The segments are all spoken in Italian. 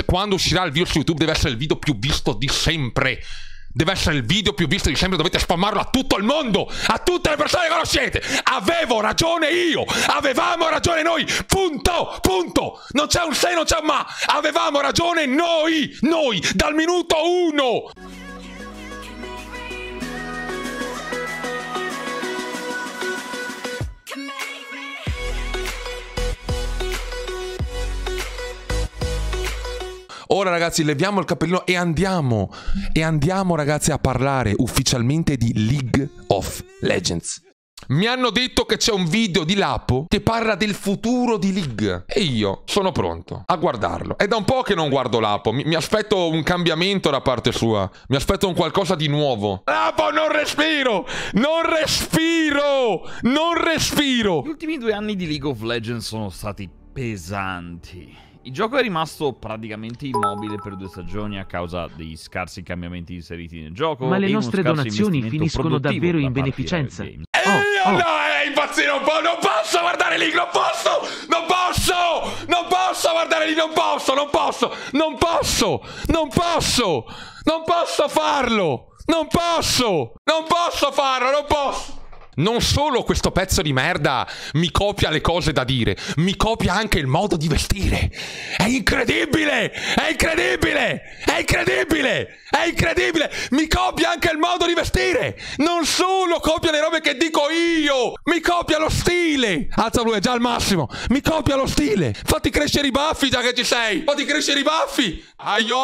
se quando uscirà il video su YouTube deve essere il video più visto di sempre. Deve essere il video più visto di sempre, dovete spammarlo a tutto il mondo, a tutte le persone che conoscete. Avevo ragione io, avevamo ragione noi, punto, punto. Non c'è un se, non c'è un ma, avevamo ragione noi, noi, dal minuto uno. Ora ragazzi leviamo il cappellino e andiamo, e andiamo ragazzi a parlare ufficialmente di League of Legends. Mi hanno detto che c'è un video di Lapo che parla del futuro di League e io sono pronto a guardarlo. È da un po' che non guardo Lapo, mi, mi aspetto un cambiamento da parte sua, mi aspetto un qualcosa di nuovo. Lapo non respiro, non respiro, non respiro. Gli ultimi due anni di League of Legends sono stati pesanti. Il gioco è rimasto praticamente immobile per due stagioni a causa dei scarsi cambiamenti inseriti nel gioco. Ma le nostre donazioni finiscono davvero in beneficenza. Oh, eh, oh. No, no, è impazzito, non, po non posso guardare lì, non posso, non posso, non posso guardare lì, non posso, non posso, non posso, non posso, non posso farlo, non posso, non posso farlo, non posso. Non solo questo pezzo di merda mi copia le cose da dire, mi copia anche il modo di vestire. È incredibile! È incredibile! È incredibile! È incredibile! Mi copia anche il modo di vestire! Non solo copia le robe che dico io! Mi copia lo stile! Alza lui, è già al massimo! Mi copia lo stile! Fatti crescere i baffi già che ci sei! Fatti crescere i baffi! Aio!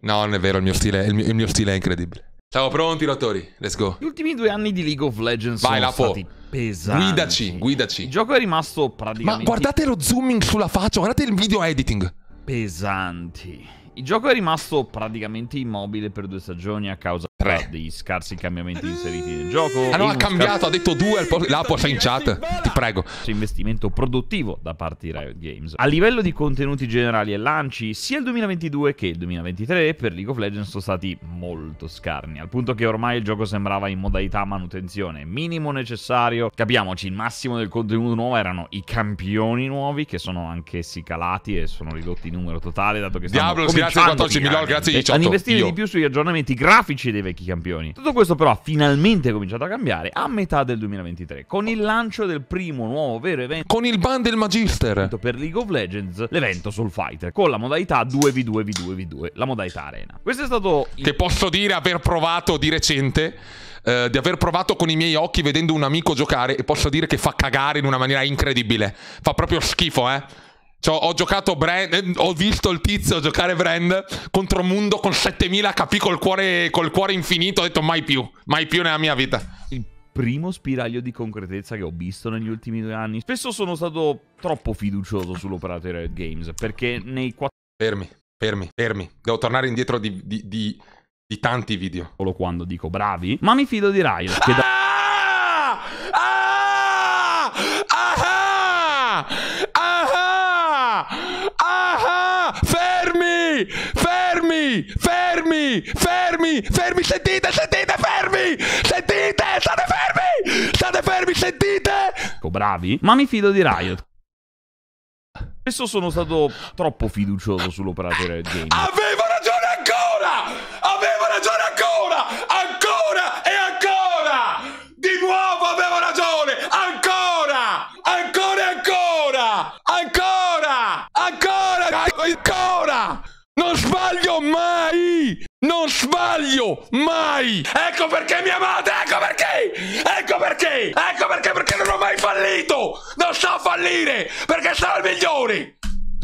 No, non è vero, il mio stile, il mio, il mio stile è incredibile. Ciao, pronti, Rottori? Let's go. Gli ultimi due anni di League of Legends Vai, sono la stati pesanti. Guidaci, guidaci. Il gioco è rimasto praticamente... Ma guardate lo zooming sulla faccia, guardate il video editing. Pesanti. Il gioco è rimasto praticamente immobile per due stagioni a causa Tre. dei scarsi cambiamenti inseriti nel gioco. Ah no, ha cambiato, ha detto due, al posto. L'ha poi in chat, ti prego. Investimento produttivo da parte di Riot Games. A livello di contenuti generali e lanci, sia il 2022 che il 2023 per League of Legends sono stati molto scarni, al punto che ormai il gioco sembrava in modalità manutenzione, minimo necessario. Capiamoci, il massimo del contenuto nuovo erano i campioni nuovi, che sono anch'essi calati e sono ridotti in numero totale, dato che stanno... Diablo, grazie 14 milioni, grazie 18. Hanno investito io. di più sugli aggiornamenti grafici dei vecchi campioni. Tutto questo però ha finalmente cominciato a cambiare a metà del 2023, con il lancio del primo nuovo vero evento. Con il ban del Magister. Per League of Legends, l'evento Soul Fighter, con la modalità 2v2v2v2, la modalità arena. Questo è stato... Il... Che posso dire aver provato di recente... Uh, di aver provato con i miei occhi vedendo un amico giocare e posso dire che fa cagare in una maniera incredibile. Fa proprio schifo, eh. Cioè, ho giocato Brand, eh, ho visto il tizio giocare Brand contro Mundo con 7000 HP col cuore, col cuore infinito, ho detto mai più, mai più nella mia vita. Il primo spiraglio di concretezza che ho visto negli ultimi due anni. Spesso sono stato troppo fiducioso sull'operatore Games, perché nei quattro... Fermi, fermi, fermi. Devo tornare indietro di, di, di, di tanti video. Solo quando dico bravi, ma mi fido di Riot, che da... fermi, sentite, sentite, fermi, sentite, state fermi, state fermi, sentite. Ecco, bravi, ma mi fido di Riot. Spesso sono stato troppo fiducioso sull'operatore James. Avevo ragione ancora! Avevo ragione ancora! Ancora e ancora! Di nuovo avevo ragione! Ancora! Ancora e ancora! Ancora! Ancora! Ancora! Non sbaglio! sbaglio mai. Ecco perché mi amate, ecco perché, ecco perché, ecco perché, perché non ho mai fallito. Non so fallire, perché sono il migliore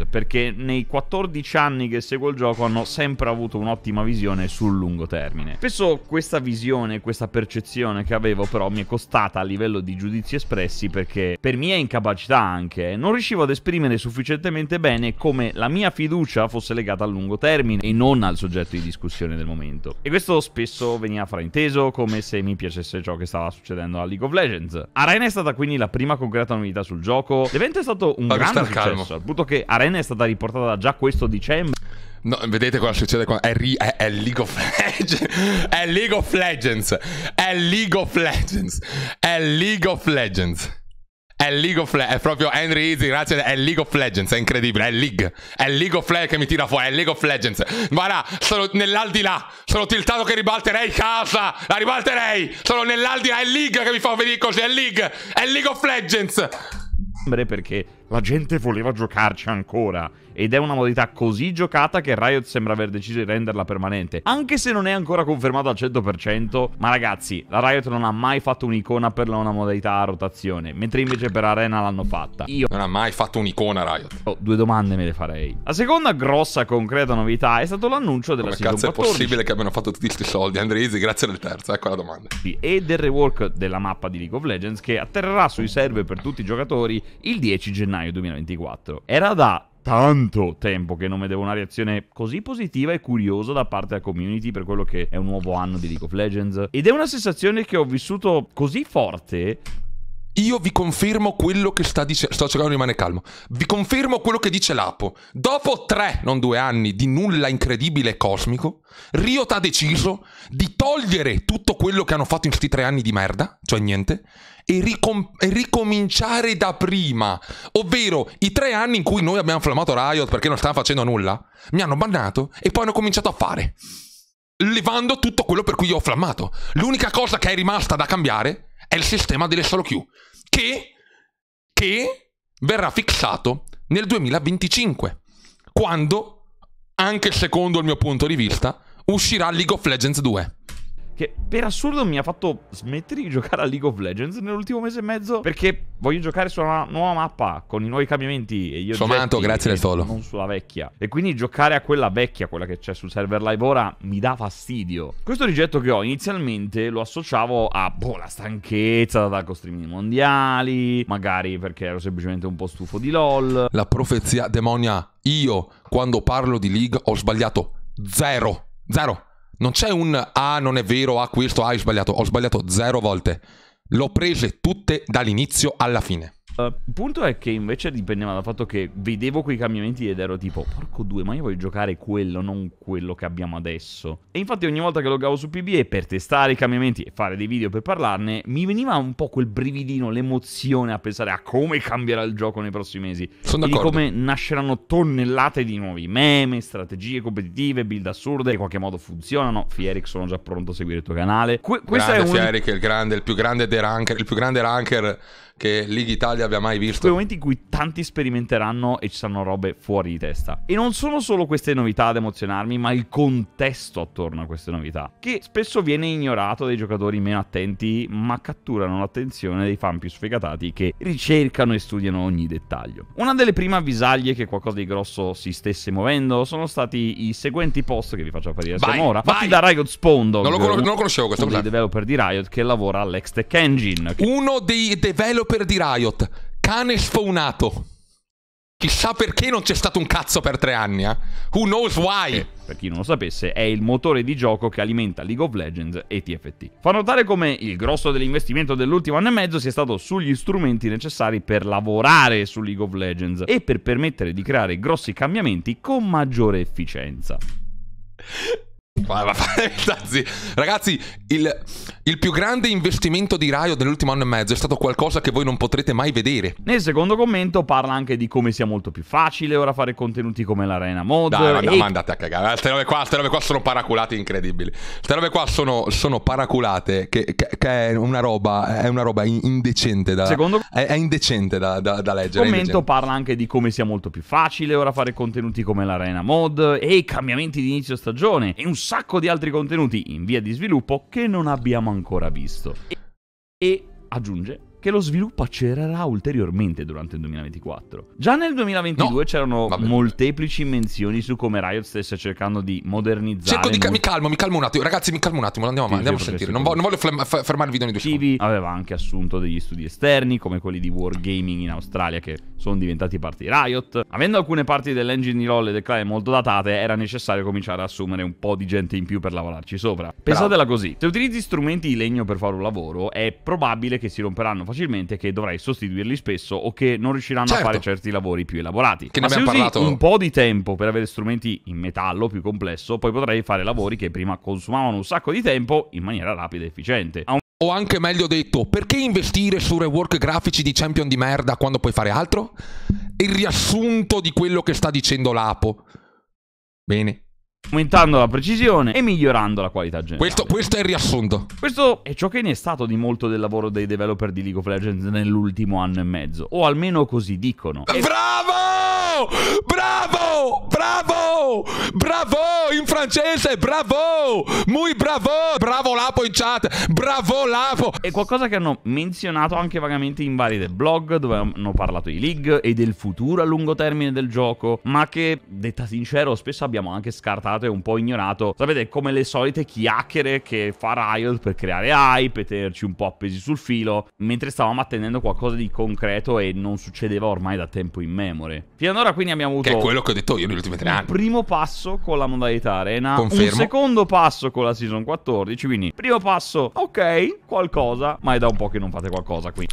perché nei 14 anni che seguo il gioco hanno sempre avuto un'ottima visione sul lungo termine. Spesso questa visione, questa percezione che avevo però mi è costata a livello di giudizi espressi perché per mia incapacità anche non riuscivo ad esprimere sufficientemente bene come la mia fiducia fosse legata al lungo termine e non al soggetto di discussione del momento. E questo spesso veniva frainteso come se mi piacesse ciò che stava succedendo a League of Legends. Arena è stata quindi la prima concreta novità sul gioco. L'evento è stato un Ma grande successo, calmo. al punto che Arena Arena è stata riportata già questo dicembre. No, vedete cosa succede qua? È, ri- è, è, League of Legends. È League of Legends. È League of Legends. È League of Legends. È League of Legends. È proprio Henry Easy, grazie. È League of Legends. È incredibile. È League. È League of Legends che mi tira fuori. È League of Legends. Guarda, sono nell'aldilà. Sono tiltato che ribalterei casa. La ribalterei. Sono nell'aldilà. È League che mi fa venire così. È League. È League of Legends. Perché la gente voleva giocarci ancora ed è una modalità così giocata che Riot sembra aver deciso di renderla permanente, anche se non è ancora confermato al 100%, ma ragazzi, la Riot non ha mai fatto un'icona per una modalità a rotazione, mentre invece per Arena l'hanno fatta. Io non ha mai fatto un'icona Riot. Oh, due domande me le farei. La seconda grossa concreta novità è stato l'annuncio della Come season cazzo è possibile che abbiano fatto tutti questi soldi, Andreisi? Grazie del terzo, ecco la domanda. E del rework della mappa di League of Legends che atterrerà sui server per tutti i giocatori il 10 gennaio 2024. Era da tanto tempo che non vedevo una reazione così positiva e curiosa da parte della community per quello che è un nuovo anno di League of Legends. Ed è una sensazione che ho vissuto così forte io vi confermo quello che sta dicendo. Sto cercando di rimanere calmo. Vi confermo quello che dice Lapo. Dopo tre, non due anni, di nulla incredibile e cosmico, Riot ha deciso di togliere tutto quello che hanno fatto in questi tre anni di merda, cioè niente, e, ricom- e, ricominciare da prima. Ovvero i tre anni in cui noi abbiamo flammato Riot perché non stavamo facendo nulla, mi hanno bannato e poi hanno cominciato a fare. Levando tutto quello per cui io ho flammato. L'unica cosa che è rimasta da cambiare è il sistema delle solo queue. Che, che verrà fissato nel 2025. Quando, anche secondo il mio punto di vista, uscirà League of Legends 2 che per assurdo mi ha fatto smettere di giocare a League of Legends nell'ultimo mese e mezzo perché voglio giocare su una nuova mappa con i nuovi cambiamenti e io Somato, grazie del solo. Non sulla vecchia. E quindi giocare a quella vecchia, quella che c'è sul server live ora, mi dà fastidio. Questo rigetto che ho inizialmente lo associavo a boh, la stanchezza da con streaming mondiali, magari perché ero semplicemente un po' stufo di LOL. La profezia demonia, io quando parlo di League ho sbagliato zero, zero. Non c'è un ah non è vero, ah questo, ah hai sbagliato, ho sbagliato zero volte. L'ho prese tutte dall'inizio alla fine il punto è che invece dipendeva dal fatto che vedevo quei cambiamenti ed ero tipo, porco due, ma io voglio giocare quello, non quello che abbiamo adesso. E infatti ogni volta che loggavo su PBE per testare i cambiamenti e fare dei video per parlarne, mi veniva un po' quel brividino, l'emozione a pensare a come cambierà il gioco nei prossimi mesi. Sono e di come nasceranno tonnellate di nuovi meme, strategie competitive, build assurde, che in qualche modo funzionano. Fieric, sono già pronto a seguire il tuo canale. Que- questo grande è un... Fieric, il grande, il più grande The ranker, il più grande ranker che League Italia abbia mai visto. Quei momenti in cui tanti sperimenteranno e ci saranno robe fuori di testa. E non sono solo queste novità ad emozionarmi, ma il contesto attorno a queste novità, che spesso viene ignorato dai giocatori meno attenti, ma catturano l'attenzione dei fan più sfegatati che ricercano e studiano ogni dettaglio. Una delle prime avvisaglie che qualcosa di grosso si stesse muovendo sono stati i seguenti post che vi faccio apparire vai, ora, fatti da Riot Spondo. non lo, con- non lo conoscevo questo, un dei developer di Riot che lavora all'Extech Engine. Che... Uno dei developer per di Riot, cane sfaunato. Chissà perché non c'è stato un cazzo per tre anni, eh? Who knows why? Eh, per chi non lo sapesse, è il motore di gioco che alimenta League of Legends e TFT. Fa notare come il grosso dell'investimento dell'ultimo anno e mezzo sia stato sugli strumenti necessari per lavorare su League of Legends e per permettere di creare grossi cambiamenti con maggiore efficienza. Ragazzi, il, il, più grande investimento di Raio dell'ultimo anno e mezzo è stato qualcosa che voi non potrete mai vedere. Nel secondo commento parla anche di come sia molto più facile ora fare contenuti come l'Arena Mod. Dai, ma, e... ma andate a cagare. Queste ah, robe, robe, qua sono paraculate incredibili. Queste robe qua sono, sono paraculate, che, che, che, è una roba, è una roba indecente da, secondo... è, è indecente da, da, da leggere. Il commento parla anche di come sia molto più facile ora fare contenuti come l'Arena Mod e i cambiamenti di inizio stagione. È un sacco di altri contenuti in via di sviluppo che non abbiamo ancora visto. E, e aggiunge che lo sviluppo accelererà ulteriormente durante il 2024. Già nel 2022 no, c'erano vabbè. molteplici menzioni su come Riot stesse cercando di modernizzare. Cerco di cal- mi calmo, mi calmo un attimo, ragazzi, mi calmo un attimo, andiamo sì, andiamo a sentire. Non, vo- non voglio flam- f- fermare il video nei due secondi. aveva anche assunto degli studi esterni, come quelli di Wargaming in Australia, che sono diventati parte di Riot. Avendo alcune parti dell'engine di LoL e del Clan molto datate, era necessario cominciare a assumere un po' di gente in più per lavorarci sopra. Pensatela Bravo. così: se utilizzi strumenti di legno per fare un lavoro, è probabile che si romperanno facilmente facilmente che dovrai sostituirli spesso o che non riusciranno certo. a fare certi lavori più elaborati. Che Ma ne se abbiamo parlato... un po' di tempo per avere strumenti in metallo più complesso, poi potrai fare lavori che prima consumavano un sacco di tempo in maniera rapida e efficiente. O anche meglio detto, perché investire su rework grafici di champion di merda quando puoi fare altro? Il riassunto di quello che sta dicendo l'Apo. Bene, aumentando la precisione e migliorando la qualità generale. Questo, questo, è il riassunto. Questo è ciò che ne è stato di molto del lavoro dei developer di League of Legends nell'ultimo anno e mezzo, o almeno così dicono. Bravo! Bravo! Bravo! Bravo! in francese, bravo, muy bravo, bravo Lapo in chat, bravo Lapo. È qualcosa che hanno menzionato anche vagamente in vari del blog, dove hanno parlato di League e del futuro a lungo termine del gioco, ma che, detta sincero, spesso abbiamo anche scartato e un po' ignorato. Sapete, come le solite chiacchiere che fa Riot per creare hype e tenerci un po' appesi sul filo, mentre stavamo attendendo qualcosa di concreto e non succedeva ormai da tempo in memore. Fino ad ora quindi abbiamo avuto... Che è quello che ho detto io negli ultimi tre anni. Il primo passo con la modalità State Arena. Confermo. Un secondo passo con la Season 14, quindi primo passo, ok, qualcosa, ma è da un po' che non fate qualcosa qui.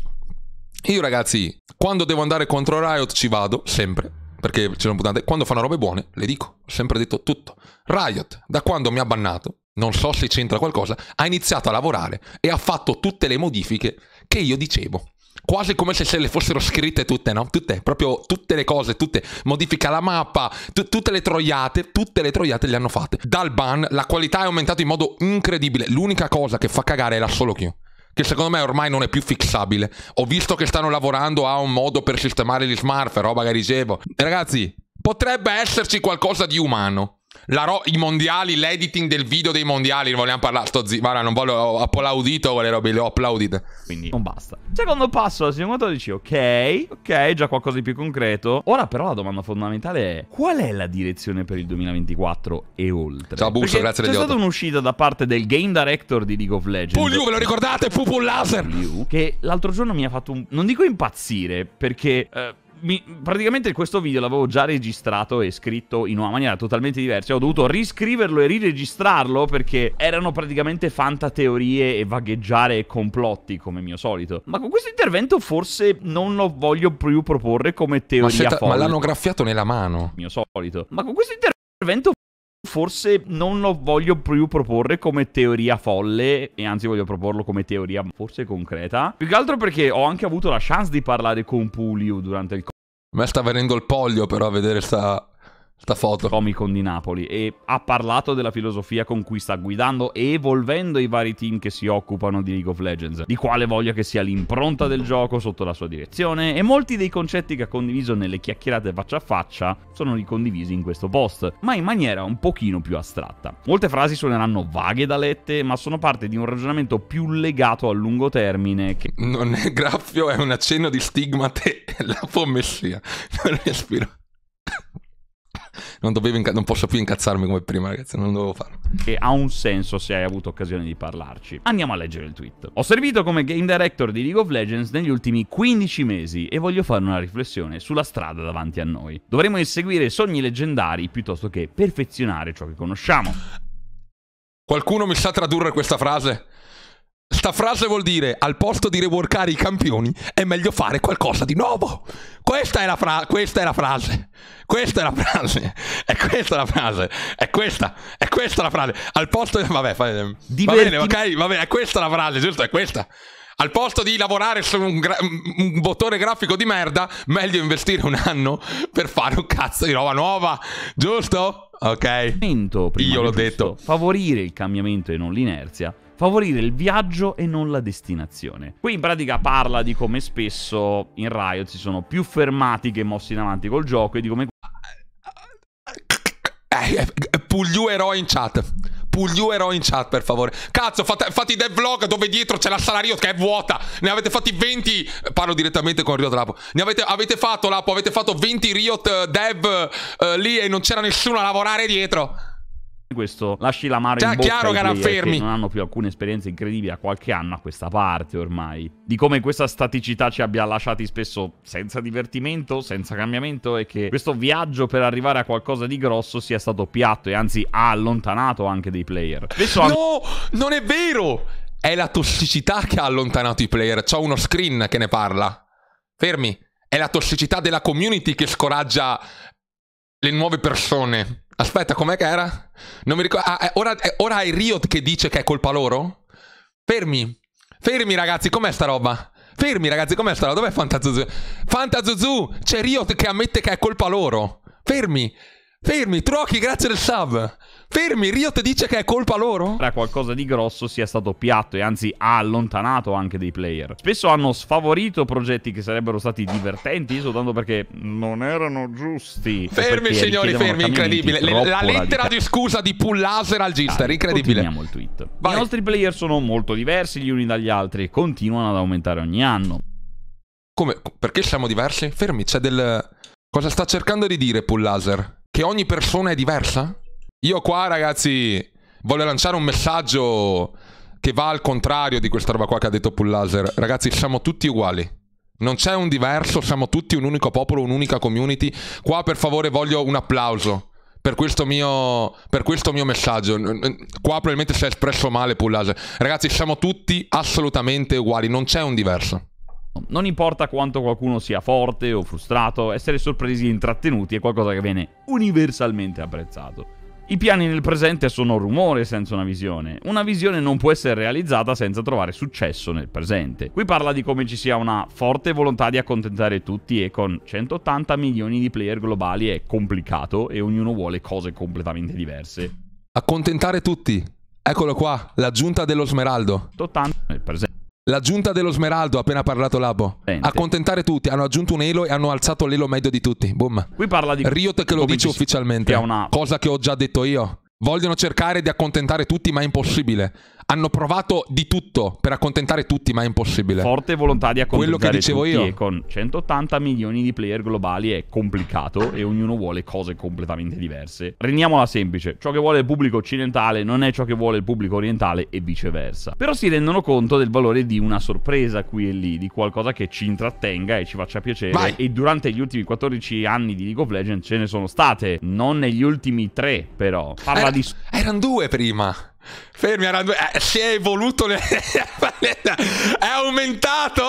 Io ragazzi, quando devo andare contro Riot ci vado, sempre perché ci sono puntate, quando fanno robe buone, le dico, ho sempre detto tutto. Riot, da quando mi ha bannato, non so se c'entra qualcosa, ha iniziato a lavorare e ha fatto tutte le modifiche che io dicevo quasi come se se le fossero scritte tutte, no? Tutte, proprio tutte le cose, tutte. Modifica la mappa, t- tutte le troiate, tutte le troiate le hanno fatte. Dal ban la qualità è aumentata in modo incredibile. L'unica cosa che fa cagare è la solo queue che secondo me ormai non è più fixabile. Ho visto che stanno lavorando a un modo per sistemare gli smartphone, roba che dicevo. Ragazzi, potrebbe esserci qualcosa di umano. La Ro- I mondiali, l'editing del video dei mondiali, non vogliamo parlare, sto zitto, guarda, non voglio, ho applaudito quelle robe, le ho applaudite. Quindi non basta. Secondo passo, la seconda volta dici ok, ok, già qualcosa di più concreto. Ora però la domanda fondamentale è qual è la direzione per il 2024 e oltre? Ciao Busso, grazie C'è stata un'uscita da parte del game director di League of Legends. Puliu, ve lo ricordate? Pupul Laser! Che l'altro giorno mi ha fatto un... non dico impazzire, perché... Eh, mi, praticamente questo video l'avevo già registrato e scritto in una maniera totalmente diversa. Ho dovuto riscriverlo e riregistrarlo perché erano praticamente fantateorie e vagheggiare e complotti come mio solito. Ma con questo intervento forse non lo voglio più proporre come teoria ma, ma l'hanno graffiato nella mano. Mio solito. Ma con questo intervento forse non lo voglio più proporre come teoria folle e anzi voglio proporlo come teoria forse concreta più che altro perché ho anche avuto la chance di parlare con Pulio durante il me sta venendo il polio però a vedere sta la foto. Comic di Napoli e ha parlato della filosofia con cui sta guidando e evolvendo i vari team che si occupano di League of Legends, di quale voglia che sia l'impronta del gioco sotto la sua direzione e molti dei concetti che ha condiviso nelle chiacchierate faccia a faccia sono ricondivisi in questo post, ma in maniera un pochino più astratta. Molte frasi suoneranno vaghe da lette, ma sono parte di un ragionamento più legato a lungo termine che... Non è graffio, è un accenno di stigmate e la pomessia. Non respiro non, inca- non, posso più incazzarmi come prima, ragazzi, non dovevo farlo. Che ha un senso se hai avuto occasione di parlarci. Andiamo a leggere il tweet. Ho servito come game director di League of Legends negli ultimi 15 mesi e voglio fare una riflessione sulla strada davanti a noi. Dovremmo inseguire sogni leggendari piuttosto che perfezionare ciò che conosciamo. Qualcuno mi sa tradurre questa frase? Sta frase vuol dire, al posto di reworkare i campioni, è meglio fare qualcosa di nuovo. Questa è la, fra- questa è la frase. Questa è la frase. È questa la frase. È questa. È questa la frase. Al posto di... Vabbè, fa... va bene, ok? Va bene, è questa la frase, giusto? È questa. Al posto di lavorare su un, gra- un bottone grafico di merda, meglio investire un anno per fare un cazzo di roba nuova, giusto? Ok. Io l'ho detto. Favorire il cambiamento e non l'inerzia favorire il viaggio e non la destinazione. Qui in pratica parla di come spesso in Riot si sono più fermati che mossi in avanti col gioco e di come... Pugliu eroi in chat. Pugliu eroi in chat, per favore. Cazzo, fate, fate i dev vlog dove dietro c'è la sala Riot che è vuota. Ne avete fatti 20. Parlo direttamente con Riot Lapo. Ne avete, avete fatto, Lapo, avete fatto 20 Riot eh, dev eh, lì e non c'era nessuno a lavorare dietro questo lasci la mare Già in bocca chiaro, ai eh, fermi. che non hanno più alcune esperienze incredibili a qualche anno a questa parte ormai. Di come questa staticità ci abbia lasciati spesso senza divertimento, senza cambiamento e che questo viaggio per arrivare a qualcosa di grosso sia stato piatto e anzi ha allontanato anche dei player. Adesso no, non è vero! È la tossicità che ha allontanato i player. C'ho uno screen che ne parla. Fermi. È la tossicità della community che scoraggia le nuove persone. Aspetta, com'è che era? Non mi ricordo. Ah, è, eh, ora, è, eh, ora è Riot che dice che è colpa loro? Fermi. Fermi, ragazzi, com'è sta roba? Fermi, ragazzi, com'è sta roba? Dov'è Fantazuzu? Fantazuzu, c'è Riot che ammette che è colpa loro. Fermi. Fermi, Truochi, grazie del sub. Fermi, Rio ti dice che è colpa loro? Tra qualcosa di grosso sia stato piatto e anzi ha allontanato anche dei player. Spesso hanno sfavorito progetti che sarebbero stati divertenti soltanto perché non erano giusti. Fermi signori, fermi, incredibile. la lettera radica... di scusa di Pullaser al Gister, ah, incredibile. Continuiamo il tweet. Vai. I nostri player sono molto diversi gli uni dagli altri e continuano ad aumentare ogni anno. Come? Perché siamo diversi? Fermi, c'è del... Cosa sta cercando di dire Pull Laser? che ogni persona è diversa? Io qua, ragazzi, voglio lanciare un messaggio che va al contrario di questa roba qua che ha detto Pullaser. Ragazzi, siamo tutti uguali. Non c'è un diverso, siamo tutti un unico popolo, un'unica community. Qua per favore voglio un applauso per questo mio, per questo mio messaggio. Qua probabilmente si è espresso male Pullaser. Ragazzi, siamo tutti assolutamente uguali, non c'è un diverso. Non importa quanto qualcuno sia forte o frustrato, essere sorpresi e intrattenuti è qualcosa che viene universalmente apprezzato. I piani nel presente sono rumore senza una visione. Una visione non può essere realizzata senza trovare successo nel presente. Qui parla di come ci sia una forte volontà di accontentare tutti e con 180 milioni di player globali è complicato e ognuno vuole cose completamente diverse. Accontentare tutti. Eccolo qua, l'aggiunta dello smeraldo. 80 nel presente. La giunta dello Smeraldo, appena parlato Labo. Senti. Accontentare tutti, hanno aggiunto un elo e hanno alzato l'elo medio di tutti. Boom. Qui parla di Riot che lo dice ufficialmente. Una... Cosa che ho già detto io. Vogliono cercare di accontentare tutti, ma è impossibile hanno provato di tutto per accontentare tutti, ma è impossibile. Forte volontà di accontentare Quello che dicevo io. con 180 milioni di player globali è complicato e ognuno vuole cose completamente diverse. Rendiamola semplice, ciò che vuole il pubblico occidentale non è ciò che vuole il pubblico orientale e viceversa. Però si rendono conto del valore di una sorpresa qui e lì, di qualcosa che ci intrattenga e ci faccia piacere. Vai. E durante gli ultimi 14 anni di League of Legends ce ne sono state, non negli ultimi 3 però. Parla Era, di... Erano due prima. Fermi, erano due. Eh, si è evoluto. Le... è aumentato?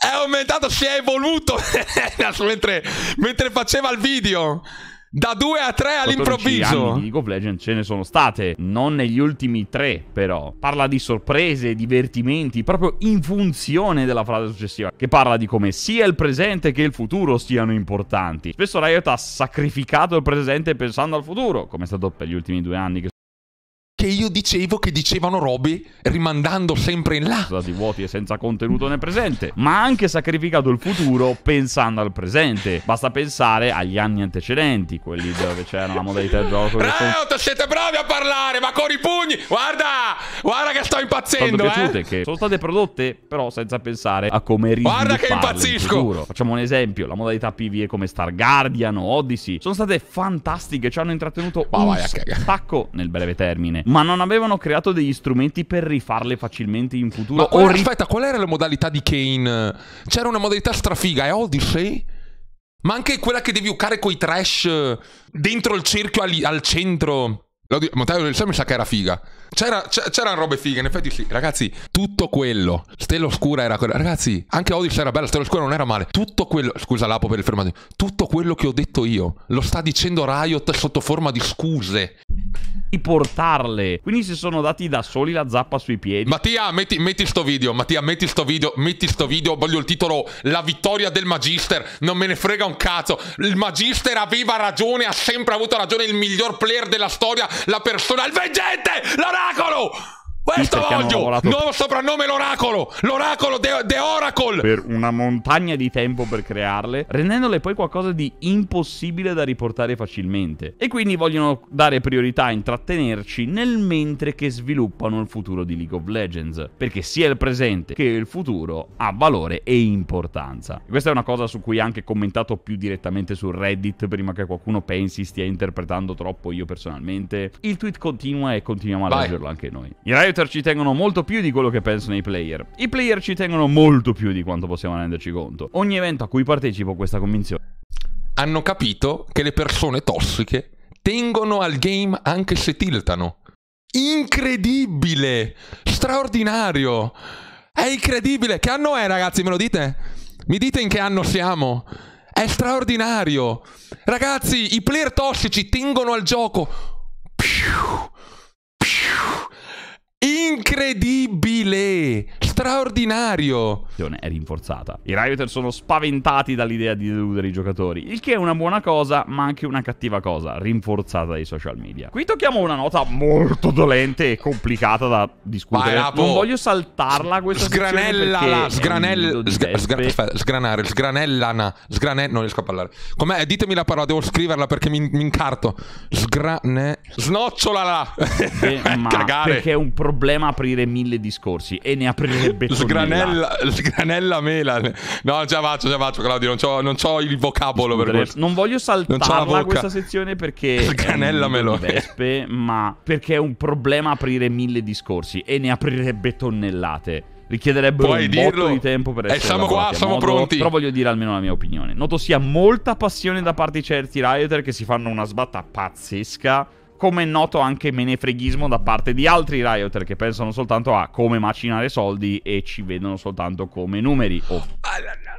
È aumentato, si è evoluto. mentre, mentre faceva il video da 2 a 3 all'improvviso. Anni di League of Legends ce ne sono state, non negli ultimi 3 però. Parla di sorprese, divertimenti, proprio in funzione della frase successiva, che parla di come sia il presente che il futuro siano importanti. Spesso Riot ha sacrificato il presente pensando al futuro, come è stato per gli ultimi due anni che che io dicevo che dicevano Roby, rimandando sempre in là. Di vuoti e senza contenuto nel presente, ma anche sacrificato il futuro pensando al presente. Basta pensare agli anni antecedenti, quelli dove c'era la modalità del gioco. Reut, con... siete bravi a parlare, ma con i pugni! Guarda! Guarda che sto impazzendo! eh? che sono state prodotte, però senza pensare a come Guarda che impazzisco! Facciamo un esempio: la modalità PvE come Star Guardian o Odyssey sono state fantastiche. Ci hanno intrattenuto un vai, stacco nel breve termine ma non avevano creato degli strumenti per rifarle facilmente in futuro. Ma ri- aspetta, qual era la modalità di Kane? C'era una modalità strafiga, è Odyssey? Ma anche quella che devi giocare coi trash eh, dentro il cerchio al, al centro. L'audio montaggio del show mi sa che era figa. C'era, c'erano robe fighe, in effetti sì. Ragazzi, tutto quello. Stella Oscura era quella. Ragazzi, anche Odyssey era bella, Stella Oscura non era male. Tutto quello. Scusa Lapo per il fermato. Tutto quello che ho detto io lo sta dicendo Riot sotto forma di scuse. Portarle Quindi si sono dati da soli la zappa sui piedi. Mattia, metti, metti sto video. Mattia, metti sto video. Metti sto video. Voglio il titolo La vittoria del Magister. Non me ne frega un cazzo. Il Magister aveva ragione, ha sempre avuto ragione. Il miglior player della storia la persona, il veggente, l'oracolo! Questo voglio! Nuovo soprannome l'oracolo! L'oracolo de Oracle! Per una montagna di tempo per crearle, rendendole poi qualcosa di impossibile da riportare facilmente. E quindi vogliono dare priorità a intrattenerci nel mentre che sviluppano il futuro di League of Legends. Perché sia il presente che il futuro ha valore e importanza. E Questa è una cosa su cui anche commentato più direttamente su Reddit prima che qualcuno pensi stia interpretando troppo io personalmente. Il tweet continua e continuiamo a Vai. leggerlo anche noi. In realtà creator ci tengono molto più di quello che pensano i player. I player ci tengono molto più di quanto possiamo renderci conto. Ogni evento a cui partecipo questa convinzione. Hanno capito che le persone tossiche tengono al game anche se tiltano. Incredibile! Straordinario! È incredibile! Che anno è, ragazzi? Me lo dite? Mi dite in che anno siamo? È straordinario! Ragazzi, i player tossici tengono al gioco. Piu, piu. Incredibile! straordinario. È rinforzata. I Rioter sono spaventati dall'idea di deludere i giocatori, il che è una buona cosa, ma anche una cattiva cosa, rinforzata dai social media. Qui tocchiamo una nota molto dolente e complicata da discutere. Vai, non voglio saltarla questa Sgranella, sgranella, sg- sgranare, sgranellana, sgranè, non riesco a parlare. Com'è? Ditemi la parola, devo scriverla perché mi, mi incarto. Sgranè, snocciolala. Eh, ma Cagare. perché è un problema aprire mille discorsi e ne aprire Sgranella, sgranella mela. No, già faccio, già faccio, Claudio. Non ho non c'ho il vocabolo per questo. Non voglio saltarla questa sezione perché. Sgranella melone. ma perché è un problema aprire mille discorsi e ne aprirebbe tonnellate Richiederebbe Puoi un dirlo. di tempo per eh, essere E siamo qua, siamo modo, pronti. Però voglio dire almeno la mia opinione. Noto sia molta passione da parte di certi rioter che si fanno una sbatta pazzesca come è noto anche menefreghismo da parte di altri Rioter che pensano soltanto a come macinare soldi e ci vedono soltanto come numeri. Oh.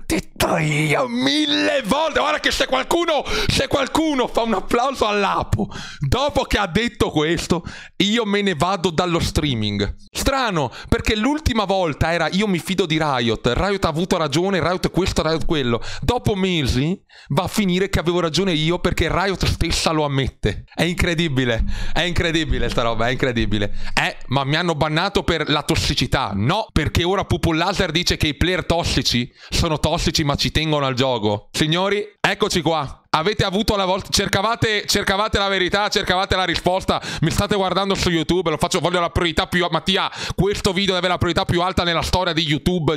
Detto io mille volte, guarda che se qualcuno, se qualcuno fa un applauso all'apo dopo che ha detto questo, io me ne vado dallo streaming strano, perché l'ultima volta era io mi fido di Riot, Riot ha avuto ragione, Riot questo, Riot quello. Dopo mesi va a finire che avevo ragione io perché Riot stessa lo ammette. È incredibile, è incredibile sta roba, è incredibile. Eh, ma mi hanno bannato per la tossicità. No, perché ora Pupul Laser dice che i player tossici sono tossici ma ci tengono al gioco. Signori, eccoci qua avete avuto la volta. Cercavate, cercavate, la verità, cercavate la risposta. Mi state guardando su YouTube. Lo faccio, voglio la priorità più. Mattia, questo video deve avere la priorità più alta nella storia di YouTube.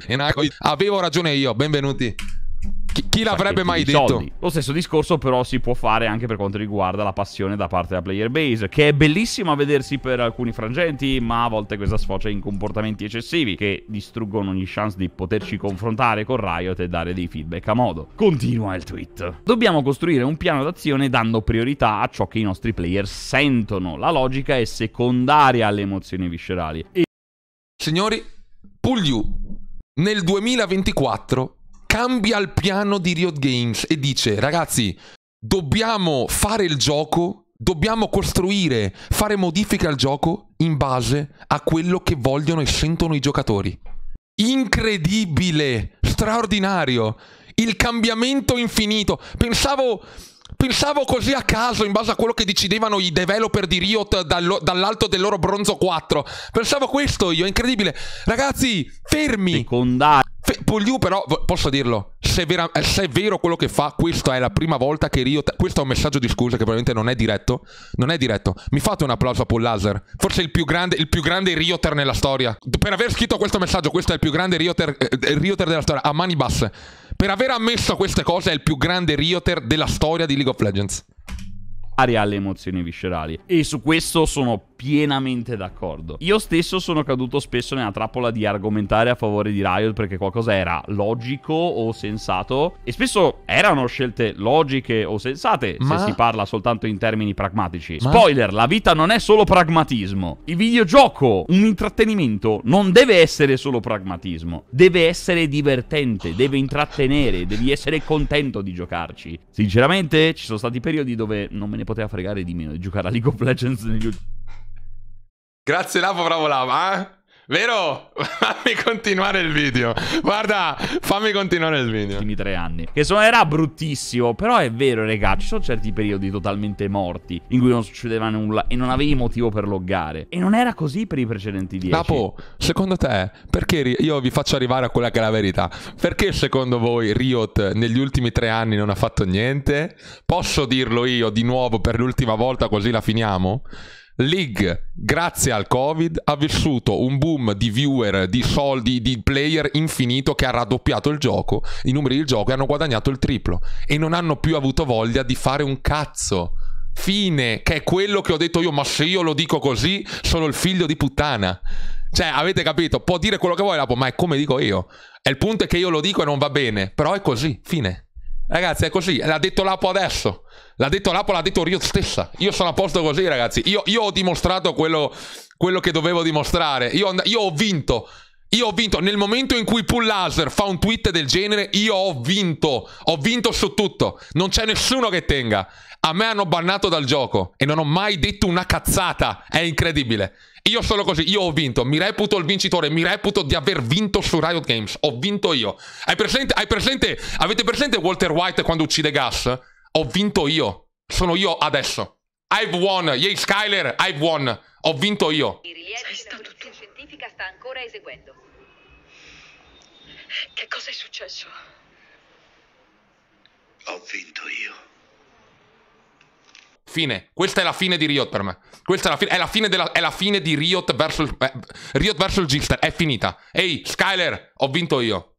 Avevo ragione io. Benvenuti. Chi, chi l'avrebbe mai detto? Soldi. Lo stesso discorso però si può fare anche per quanto riguarda la passione da parte della player base, che è bellissima a vedersi per alcuni frangenti, ma a volte questa sfocia in comportamenti eccessivi che distruggono ogni chance di poterci confrontare con Riot e dare dei feedback a modo. Continua il tweet. Dobbiamo costruire un piano d'azione dando priorità a ciò che i nostri player sentono. La logica è secondaria alle emozioni viscerali. E... Signori, Pugliu, nel 2024 cambia il piano di Riot Games e dice ragazzi dobbiamo fare il gioco, dobbiamo costruire, fare modifiche al gioco in base a quello che vogliono e sentono i giocatori. Incredibile, straordinario, il cambiamento infinito. Pensavo... Pensavo così a caso in base a quello che decidevano i developer di Riot dall'alto del loro bronzo 4. Pensavo questo io, incredibile. Ragazzi, fermi. Secondario. Pogliu però, posso dirlo, se, vera, se, è vero quello che fa, questa è la prima volta che Riot, questo è un messaggio di scusa che probabilmente non è diretto, non è diretto, mi fate un applauso a Paul Laser, forse il più grande, il più grande Rioter nella storia, per aver scritto questo messaggio, questo è il più grande Rioter, eh, Rioter della storia, a mani basse, per aver ammesso queste cose è il più grande Rioter della storia di League of Legends alle emozioni viscerali. E su questo sono pienamente d'accordo. Io stesso sono caduto spesso nella trappola di argomentare a favore di Riot perché qualcosa era logico o sensato e spesso erano scelte logiche o sensate Ma... se si parla soltanto in termini pragmatici. Ma... Spoiler, la vita non è solo pragmatismo. Il videogioco, un intrattenimento, non deve essere solo pragmatismo. Deve essere divertente, deve intrattenere, devi essere contento di giocarci. Sinceramente ci sono stati periodi dove non me ne poteva fregare di meno di giocare a League of Legends negli ultimi... Grazie Lavo, bravo Lavo, eh? Vero? Fammi continuare il video. Guarda, fammi continuare il video. Ultimi tre anni. Che suonerà bruttissimo, però è vero, raga. Ci sono certi periodi totalmente morti in cui non succedeva nulla e non avevi motivo per loggare. E non era così per i precedenti 10. Capo, secondo te, perché io vi faccio arrivare a quella che è la verità? Perché secondo voi Riot negli ultimi tre anni non ha fatto niente? Posso dirlo io di nuovo per l'ultima volta così la finiamo? League, grazie al Covid, ha vissuto un boom di viewer, di soldi, di player infinito che ha raddoppiato il gioco, i numeri del gioco e hanno guadagnato il triplo. E non hanno più avuto voglia di fare un cazzo. Fine, che è quello che ho detto io, ma se io lo dico così, sono il figlio di puttana. Cioè, avete capito? Può dire quello che vuoi, ma è come dico io. E il punto è che io lo dico e non va bene, però è così, fine. Ragazzi, è così, l'ha detto Lapo adesso. L'ha detto Lapo, l'ha detto Rio stessa. Io sono a posto così, ragazzi. Io, io ho dimostrato quello, quello, che dovevo dimostrare. Io, io, ho vinto. Io ho vinto. Nel momento in cui Pull Laser fa un tweet del genere, io ho vinto. Ho vinto su tutto. Non c'è nessuno che tenga. A me hanno bannato dal gioco e non ho mai detto una cazzata. È incredibile. Io sono così, io ho vinto, mi reputo il vincitore, mi reputo di aver vinto su Riot Games, ho vinto io. Hai presente, hai presente, avete presente Walter White quando uccide Gas? Ho vinto io, sono io adesso. I've won, yay Skyler, I've won, ho vinto io. I rilievi della polizia scientifica sta ancora eseguendo. Che cosa è successo? Ho vinto io. Fine. Questa è la fine di Riot per me. Questa è la, fi- è la fine, della- è la fine di Riot versus... Eh, Riot il Gister. È finita. Ehi, Skyler, ho vinto io.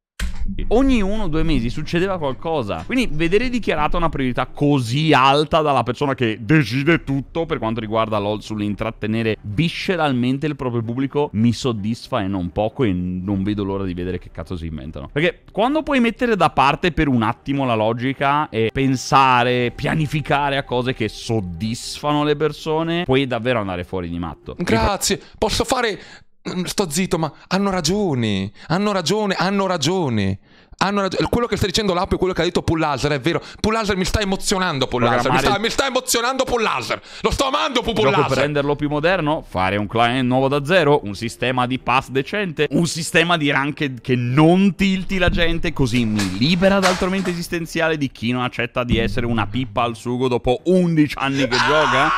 Ogni uno o due mesi succedeva qualcosa. Quindi vedere dichiarata una priorità così alta dalla persona che decide tutto per quanto riguarda LOL sull'intrattenere visceralmente il proprio pubblico mi soddisfa e non poco e non vedo l'ora di vedere che cazzo si inventano. Perché quando puoi mettere da parte per un attimo la logica e pensare, pianificare a cose che soddisfano le persone, puoi davvero andare fuori di matto. Grazie, posso fare Mm, sto zitto, ma hanno ragione, hanno ragione, hanno ragione. Hanno ragione. Quello che sta dicendo Lapo è quello che ha detto Pullaser, è vero. Pullaser mi sta emozionando, Pull Mi, sta, mi sta emozionando Pullaser. Lo sto amando Pullaser. Per renderlo più moderno, fare un client nuovo da zero, un sistema di pass decente, un sistema di rank che non tilti la gente, così mi libera dal tormento esistenziale di chi non accetta di essere una pippa al sugo dopo 11 anni che ah! gioca.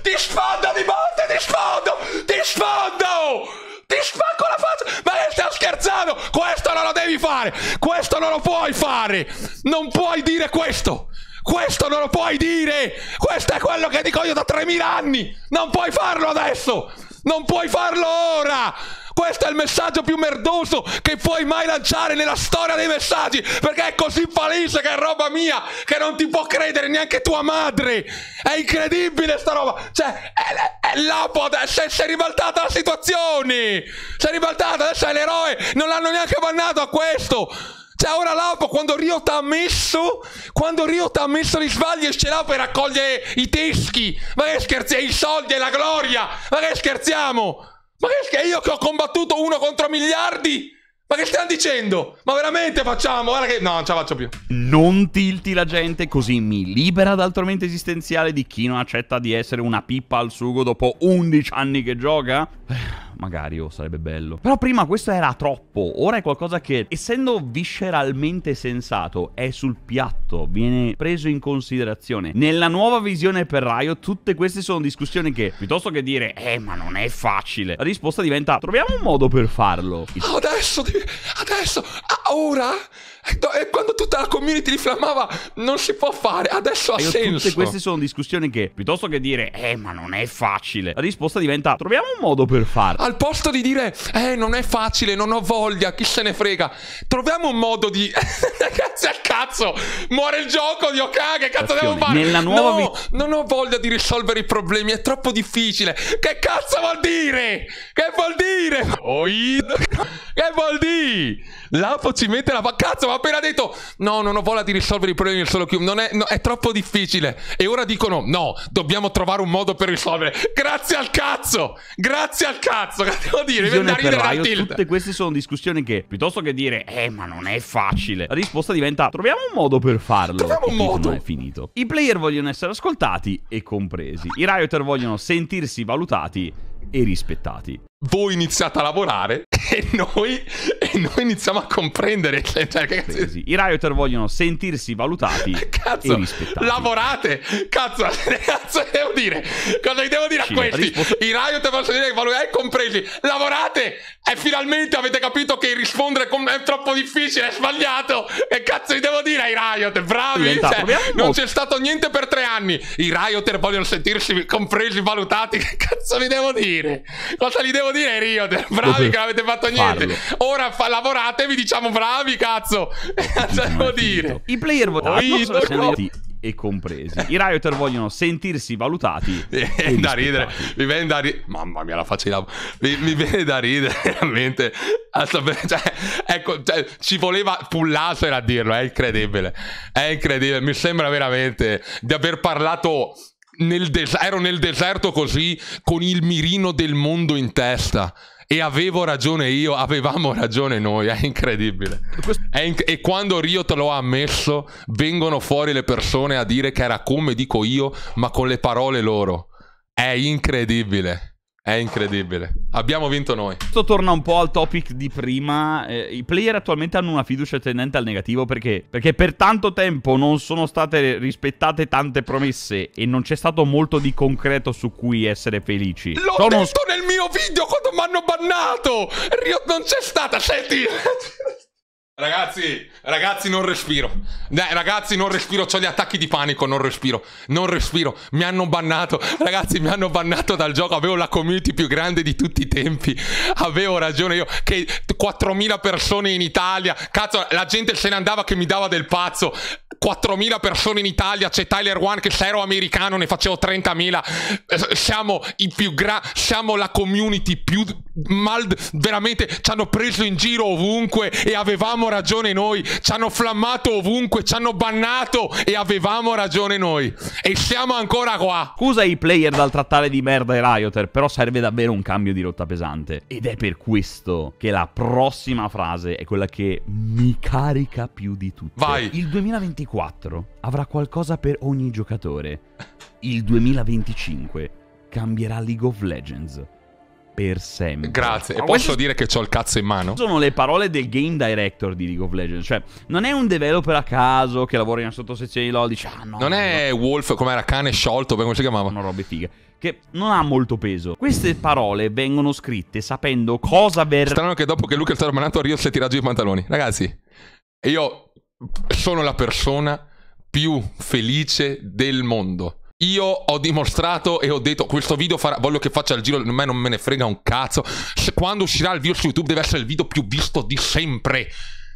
Ti sfonda di mano! ti sfondo! Ti sfondo! Ti spacco la faccia! Ma stai scherzando! Questo non lo devi fare! Questo non lo puoi fare! Non puoi dire questo! Questo non lo puoi dire! Questo è quello che dico io da 3000 anni! Non puoi farlo adesso! Non puoi farlo ora! Questo è il messaggio più merdoso che puoi mai lanciare nella storia dei messaggi, perché è così palese che è roba mia, che non ti può credere neanche tua madre. È incredibile sta roba. Cioè, è, è, è l'apo, si è ribaltata la situazione. Si è ribaltata, adesso è l'eroe. Non l'hanno neanche bannato a questo. Cioè, ora Lapo, quando Rio t'ha messo, quando Rio t'ha messo gli sbagli, ce l'ha per raccogliere i teschi. Ma che scherziamo, i soldi e la gloria. Ma che scherziamo? Ma che io che ho combattuto uno contro miliardi? Ma che stiamo dicendo? Ma veramente facciamo? Guarda che... No, non ce la faccio più. Non tilti la gente, così mi libera dal tormento esistenziale di chi non accetta di essere una pippa al sugo dopo 11 anni che gioca? Eh, magari oh, sarebbe bello. Però prima questo era troppo, ora è qualcosa che essendo visceralmente sensato è sul piatto, viene preso in considerazione. Nella nuova visione per Raio tutte queste sono discussioni che piuttosto che dire eh ma non è facile, la risposta diventa troviamo un modo per farlo. Adesso, adesso, ora... E quando tutta la community riflammava, non si può fare, adesso ha Io senso. Tutte queste sono discussioni che, piuttosto che dire, eh, ma non è facile, la risposta diventa, troviamo un modo per farlo. Al posto di dire, eh, non è facile, non ho voglia, chi se ne frega, troviamo un modo di... Ragazzi, al cazzo, muore il gioco, Dio caga, che cazzo devo fare? Nella nuova no, non ho voglia di risolvere i problemi, è troppo difficile. Che cazzo vuol dire? Che vuol dire? Oid? Che vuol dire? Lapo ci mette la... Cazzo, ho appena detto no, non ho voglia di risolvere i problemi del solo queue, non è, no, è troppo difficile. E ora dicono no, dobbiamo trovare un modo per risolvere. Grazie al cazzo! Grazie al cazzo! Che devo dire? Mi da ridere al tilt. Tutte queste sono discussioni che, piuttosto che dire eh, ma non è facile, la risposta diventa troviamo un modo per farlo. Troviamo un modo! Non è finito. I player vogliono essere ascoltati e compresi. I rioter vogliono sentirsi valutati e rispettati voi iniziate a lavorare e noi, e noi iniziamo a comprendere. Cioè, cioè cazzo... I rioter vogliono sentirsi valutati cazzo, Lavorate! Cazzo, cazzo devo dire? Cosa gli devo dire Cine, a questi? Risposto... I rioter vogliono dire che valutati eh, compresi. Lavorate! E finalmente avete capito che rispondere è troppo difficile, è sbagliato! Che cazzo gli devo dire ai Rioter? Bravi! Cioè, non c'è stato niente per tre anni. I rioter vogliono sentirsi compresi, valutati. Che cazzo vi devo dire? Cosa gli devo dire? dire Riot, bravi che non avete fatto niente. Farlo. Ora fa, lavoratevi, diciamo bravi, cazzo. Cioè, devo dire. I player votati sono scelti e compresi. I Rioter vogliono sentirsi valutati. Mi da ridere, mi viene da ridere. Mamma mia, la faccia di Lavo. Mi, mi, viene da ridere, veramente. Cioè, ecco, cioè, ci voleva Pullaser a dirlo, è incredibile. È incredibile, mi sembra veramente di aver parlato nel des- ero nel deserto così, con il mirino del mondo in testa. E avevo ragione io, avevamo ragione noi, è incredibile. È inc- e quando Rio te lo ha ammesso, vengono fuori le persone a dire che era come dico io, ma con le parole loro. È incredibile. È incredibile. Abbiamo vinto noi. Questo torna un po' al topic di prima. Eh, I player attualmente hanno una fiducia tendente al negativo perché? Perché per tanto tempo non sono state rispettate tante promesse e non c'è stato molto di concreto su cui essere felici. L'ho sono... detto nel mio video quando mi hanno bannato! Riot non c'è stata, senti! Ragazzi, ragazzi, non respiro. Dai, ragazzi, non respiro. Ho gli attacchi di panico. Non respiro. Non respiro. Mi hanno bannato. Ragazzi, mi hanno bannato dal gioco. Avevo la community più grande di tutti i tempi. Avevo ragione io. Che 4.000 persone in Italia. Cazzo, la gente se ne andava che mi dava del pazzo. 4.000 persone in Italia, c'è Tyler One che se ero americano ne facevo 30.000, eh, siamo i più grandi, siamo la community più mal, veramente ci hanno preso in giro ovunque e avevamo ragione noi, ci hanno flammato ovunque, ci hanno bannato e avevamo ragione noi e siamo ancora qua. Scusa i player dal trattare di merda e Rioter, però serve davvero un cambio di rotta pesante ed è per questo che la prossima frase è quella che mi carica più di tutto. Vai. Il 2024 2024 avrà qualcosa per ogni giocatore. Il 2025 cambierà League of Legends. Per sempre. Grazie. E Ma posso dire che ho il cazzo in mano? Sono le parole del game director di League of Legends. Cioè, non è un developer a caso che lavora in una sottosezione di LOL. Dice, ah no. Non è no. Wolf, come era cane sciolto, come si chiamava? Una robe fighe che non ha molto peso. Queste parole vengono scritte sapendo cosa verrà. Strano che dopo che Luca è stato a Rio si è tirato giù i pantaloni. Ragazzi, io sono la persona più felice del mondo. Io ho dimostrato e ho detto questo video farà, voglio che faccia il giro, a me non me ne frega un cazzo. Se, quando uscirà il video su YouTube deve essere il video più visto di sempre.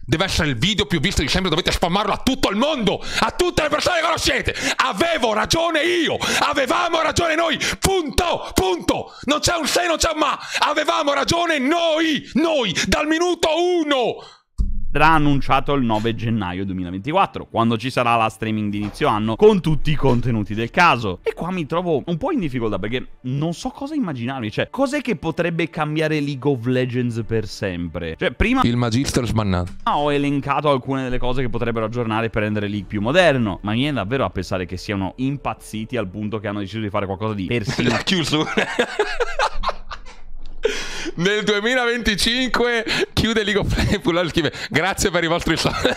Deve essere il video più visto di sempre, dovete spammarlo a tutto il mondo, a tutte le persone che conoscete. Avevo ragione io, avevamo ragione noi, punto, punto. Non c'è un se, non c'è un ma. Avevamo ragione noi, noi, dal minuto uno verrà annunciato il 9 gennaio 2024, quando ci sarà la streaming d'inizio anno con tutti i contenuti del caso. E qua mi trovo un po' in difficoltà perché non so cosa immaginarmi, cioè cos'è che potrebbe cambiare League of Legends per sempre? Cioè prima... Il Magister sbannato. Ah, ho elencato alcune delle cose che potrebbero aggiornare per rendere League più moderno, ma mi viene davvero a pensare che siano impazziti al punto che hanno deciso di fare qualcosa di persino... La chiusura! nel 2025 chiude League of Legends. Grazie per i vostri soldi.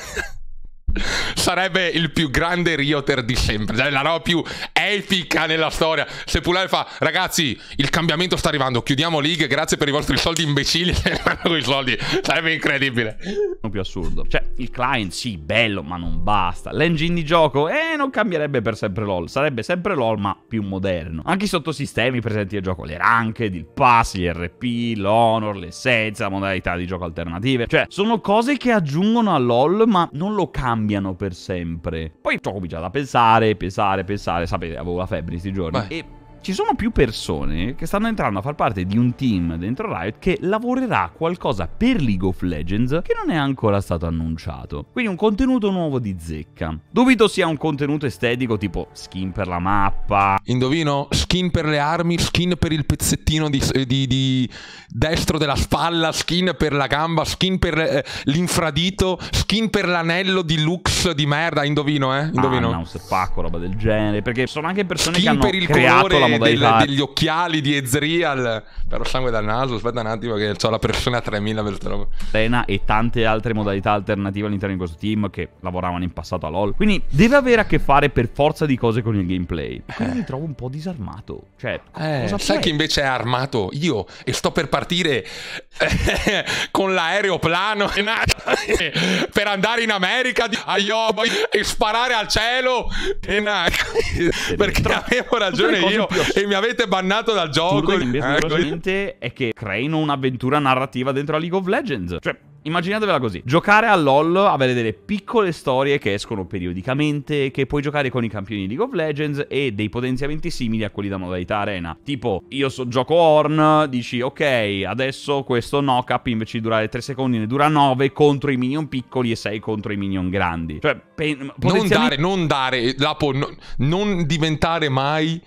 Sarebbe il più grande Rioter di sempre, cioè la roba più epica nella storia. Se Pulare fa, ragazzi, il cambiamento sta arrivando, chiudiamo League, grazie per i vostri soldi imbecilli, quei soldi, sarebbe incredibile. Non più assurdo. Cioè, il client sì, bello, ma non basta. L'engine di gioco, eh, non cambierebbe per sempre LOL, sarebbe sempre LOL, ma più moderno. Anche i sottosistemi presenti nel gioco, le ranked, il pass, gli RP, l'honor, l'essenza, modalità di gioco alternative. Cioè, sono cose che aggiungono a LOL, ma non lo cambiano cambiano per sempre. Poi ho cominciato a pensare, pensare, pensare. Sapete, avevo la febbre questi giorni. Beh. E ci sono più persone che stanno entrando a far parte di un team dentro Riot che lavorerà a qualcosa per League of Legends che non è ancora stato annunciato. Quindi un contenuto nuovo di zecca. Dubito sia un contenuto estetico tipo skin per la mappa. Indovino, skin per le armi, skin per il pezzettino di, eh, di, di destro della spalla, skin per la gamba, skin per eh, l'infradito, skin per l'anello di lux di merda. Indovino, eh? Indovino. Ah, no, se pacco, roba del genere. Perché sono anche persone skin che hanno per il creato colore... la diciamo, dai delle, fatti. degli occhiali di Ezreal. Però sangue dal naso, aspetta un attimo che ho la persona a 3000 per questa roba. e tante altre modalità alternative all'interno di questo team che lavoravano in passato a LoL. Quindi deve avere a che fare per forza di cose con il gameplay. Quindi eh. mi trovo un po' disarmato. Cioè, eh, sai che invece è armato io e sto per partire eh, con l'aeroplano per andare in America di Iowa e sparare al cielo. Perché avevo ragione io Esatto. e mi avete bannato dal gioco. che L'assurdo ecco. è che creino un'avventura narrativa dentro la League of Legends. Cioè, Immaginatevela così, giocare a LOL, avere delle piccole storie che escono periodicamente, che puoi giocare con i campioni di League of Legends e dei potenziamenti simili a quelli da modalità arena. Tipo, io so, gioco Horn, dici ok, adesso questo knock up invece di durare 3 secondi ne dura 9 contro i minion piccoli e 6 contro i minion grandi. Cioè, potenzialmente... non dare, non dare, Lapo, no, non diventare mai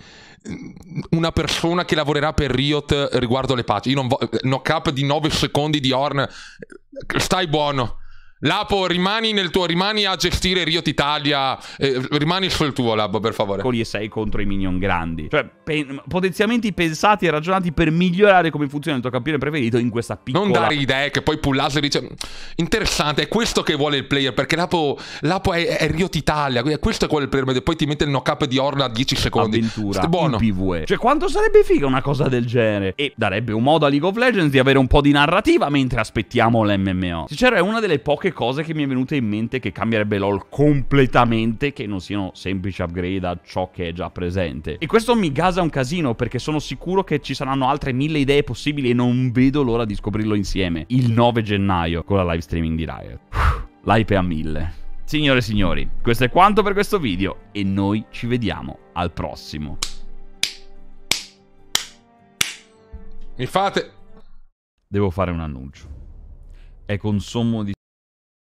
una persona che lavorerà per Riot riguardo le pace. Io non voglio. No cap di 9 secondi di Horn. Stai buono. Lapo, rimani nel tuo, rimani a gestire Riot Italia, eh, rimani sul tuo Lapo, per favore. Con gli 6 contro i minion grandi. Cioè, pe- potenziamenti pensati e ragionati per migliorare come funziona il tuo campione preferito in questa piccola... Non dare idee che poi Pullase dice... Interessante, è questo che vuole il player, perché Lapo, Lapo è, è Riot Italia, questo è quello il player, poi ti mette il knock-up di Orla a 10 secondi. Avventura, St- buono. PvE. Cioè, quanto sarebbe figa una cosa del genere? E darebbe un modo a League of Legends di avere un po' di narrativa mentre aspettiamo l'MMO. Sincero, è una delle poche delle cose che mi è venuta in mente che cambierebbe LOL completamente, che non siano semplici upgrade a ciò che è già presente. E questo mi gasa un casino, perché sono sicuro che ci saranno altre mille idee possibili e non vedo l'ora di scoprirlo insieme, il 9 gennaio, con la live streaming di Riot. L'hype è a mille. Signore e signori, questo è quanto per questo video e noi ci vediamo al prossimo. Mi fate... Devo fare un annuncio. È con sommo di...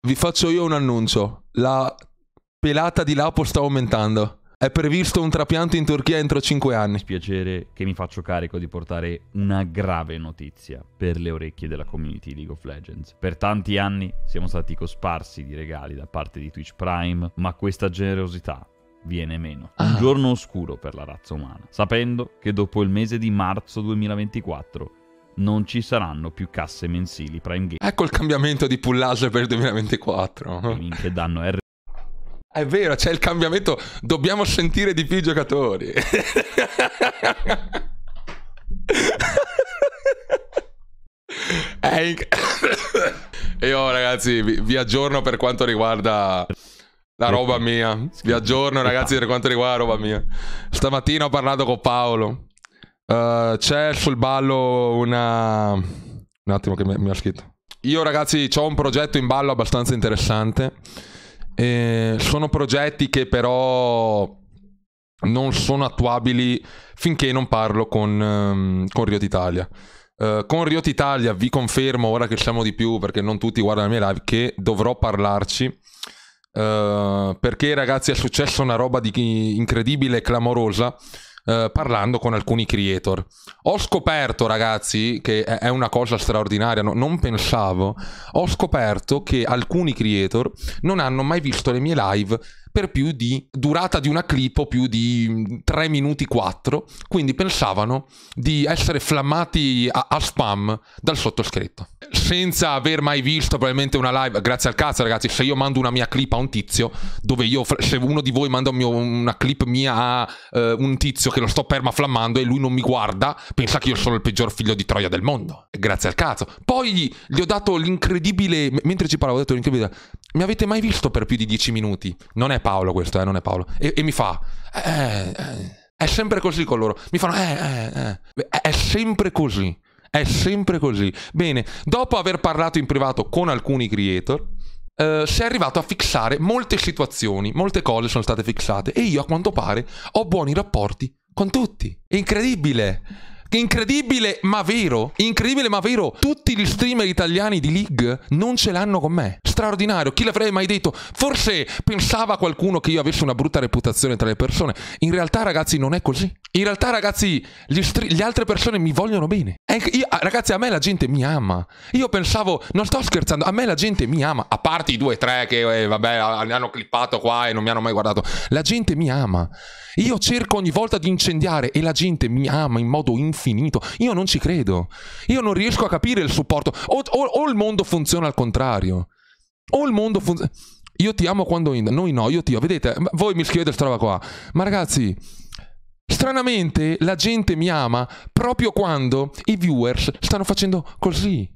Vi faccio io un annuncio. La pelata di Lapo sta aumentando. È previsto un trapianto in Turchia entro 5 anni. Piacere che mi faccio carico di portare una grave notizia per le orecchie della community League of Legends. Per tanti anni siamo stati cosparsi di regali da parte di Twitch Prime, ma questa generosità viene meno. Un ah. giorno oscuro per la razza umana, sapendo che dopo il mese di marzo 2024 non ci saranno più casse mensili Prime Game. Ecco il cambiamento di pullage per il 2024. Che danno R. È vero, c'è il cambiamento, dobbiamo sentire di più i giocatori. inc- e io ragazzi vi, vi aggiorno per quanto riguarda la roba mia. Vi aggiorno ragazzi per quanto riguarda la roba mia. Stamattina ho parlato con Paolo. Uh, c'è sul ballo una... Un attimo che mi, ha scritto. Io ragazzi ho un progetto in ballo abbastanza interessante. Eh, sono progetti che però non sono attuabili finché non parlo con, um, con Riot Italia. Uh, con Riot Italia vi confermo, ora che siamo di più, perché non tutti guardano le mie live, che dovrò parlarci. Uh, perché ragazzi è successa una roba di incredibile e clamorosa eh, parlando con alcuni creator. Ho scoperto, ragazzi, che è una cosa straordinaria, no, non pensavo, ho scoperto che alcuni creator non hanno mai visto le mie live per più di durata di una clip o più di 3 mm, minuti 4, quindi pensavano di essere flammati a, a spam dal sottoscritto. Senza aver mai visto probabilmente una live, grazie al cazzo ragazzi, se io mando una mia clip a un tizio, dove io, se uno di voi manda un mio, una clip mia a uh, un tizio che lo sto permaflammando e lui non mi guarda, pensa che io sono il peggior figlio di Troia del mondo. Grazie al cazzo. Poi gli ho dato l'incredibile, mentre ci parlavo, ho detto l'incredibile mi avete mai visto per più di dieci minuti? Non è Paolo questo, eh, non è Paolo. E, e mi fa, eh, eh, è sempre così con loro. Mi fanno, eh, eh, eh. è sempre così. È sempre così. Bene, dopo aver parlato in privato con alcuni creator, Uh, si è arrivato a fissare molte situazioni, molte cose sono state fissate e io a quanto pare ho buoni rapporti con tutti. È incredibile! Incredibile ma vero, incredibile ma vero, tutti gli streamer italiani di League non ce l'hanno con me. Straordinario, chi l'avrei mai detto? Forse pensava qualcuno che io avessi una brutta reputazione tra le persone. In realtà ragazzi non è così. In realtà ragazzi, le altre persone mi vogliono bene. Io, ah, ragazzi, a me la gente mi ama. Io pensavo, non sto scherzando, a me la gente mi ama. A parte i due o tre che, eh, vabbè, hanno clippato qua e non mi hanno mai guardato. La gente mi ama. Io cerco ogni volta di incendiare e la gente mi ama in modo infinito infinito. Io non ci credo. Io non riesco a capire il supporto. O, o, o il mondo funziona al contrario. O il mondo funziona... Io ti amo quando... In... Noi no, io ti amo. Vedete, voi mi scrivete questa roba qua. Ma ragazzi... Stranamente la gente mi ama proprio quando i viewers stanno facendo così.